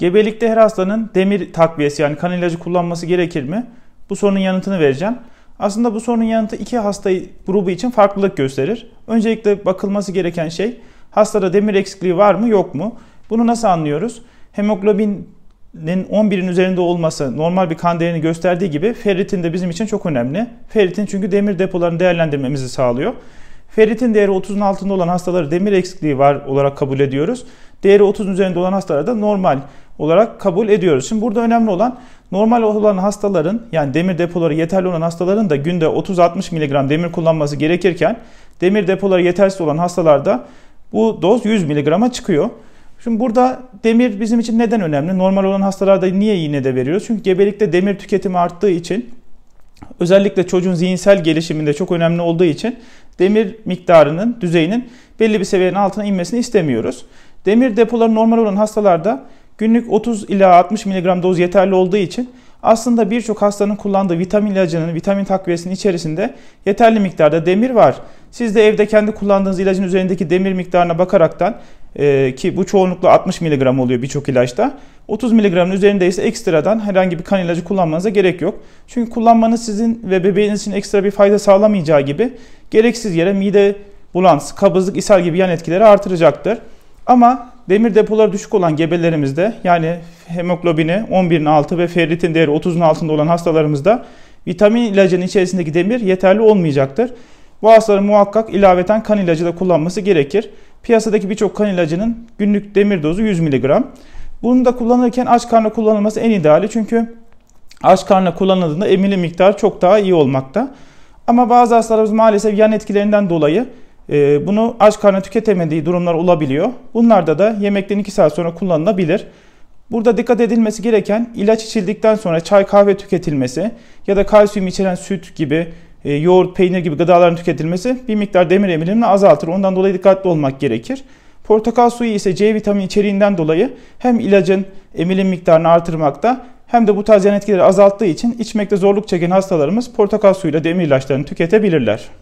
Gebelikte her hastanın demir takviyesi yani kan ilacı kullanması gerekir mi? Bu sorunun yanıtını vereceğim. Aslında bu sorunun yanıtı iki hasta grubu için farklılık gösterir. Öncelikle bakılması gereken şey hastada demir eksikliği var mı yok mu? Bunu nasıl anlıyoruz? Hemoglobinin 11'in üzerinde olması normal bir kan değerini gösterdiği gibi ferritin de bizim için çok önemli. Ferritin çünkü demir depolarını değerlendirmemizi sağlıyor. Ferritin değeri 30'un altında olan hastaları demir eksikliği var olarak kabul ediyoruz. Değeri 30'un üzerinde olan hastalarda normal olarak kabul ediyoruz. Şimdi burada önemli olan normal olan hastaların yani demir depoları yeterli olan hastaların da günde 30-60 mg demir kullanması gerekirken demir depoları yetersiz olan hastalarda bu doz 100 mg'a çıkıyor. Şimdi burada demir bizim için neden önemli? Normal olan hastalarda niye yine de veriyoruz? Çünkü gebelikte demir tüketimi arttığı için özellikle çocuğun zihinsel gelişiminde çok önemli olduğu için demir miktarının, düzeyinin belli bir seviyenin altına inmesini istemiyoruz. Demir depoları normal olan hastalarda Günlük 30 ila 60 mg doz yeterli olduğu için aslında birçok hastanın kullandığı vitamin ilacının vitamin takviyesinin içerisinde yeterli miktarda demir var. Siz de evde kendi kullandığınız ilacın üzerindeki demir miktarına bakaraktan e, ki bu çoğunlukla 60 mg oluyor birçok ilaçta. 30 mg'ın üzerinde ise ekstradan herhangi bir kan ilacı kullanmanıza gerek yok. Çünkü kullanmanız sizin ve bebeğiniz için ekstra bir fayda sağlamayacağı gibi gereksiz yere mide bulans, kabızlık, ishal gibi yan etkileri artıracaktır. Ama demir depoları düşük olan gebelerimizde yani hemoglobini 11'in altı ve ferritin değeri 30'un altında olan hastalarımızda vitamin ilacının içerisindeki demir yeterli olmayacaktır. Bu hastaların muhakkak ilaveten kan ilacı da kullanması gerekir. Piyasadaki birçok kan ilacının günlük demir dozu 100 mg. Bunu da kullanırken aç karnına kullanılması en ideali çünkü aç karnına kullanıldığında emilim miktar çok daha iyi olmakta. Ama bazı hastalarımız maalesef yan etkilerinden dolayı ee, bunu aç karnına tüketemediği durumlar olabiliyor. Bunlarda da yemekten 2 saat sonra kullanılabilir. Burada dikkat edilmesi gereken ilaç içildikten sonra çay kahve tüketilmesi ya da kalsiyum içeren süt gibi e, yoğurt, peynir gibi gıdaların tüketilmesi bir miktar demir emilimini azaltır. Ondan dolayı dikkatli olmak gerekir. Portakal suyu ise C vitamini içeriğinden dolayı hem ilacın emilim miktarını artırmakta hem de bu tarz yan etkileri azalttığı için içmekte zorluk çeken hastalarımız portakal suyuyla demir ilaçlarını tüketebilirler.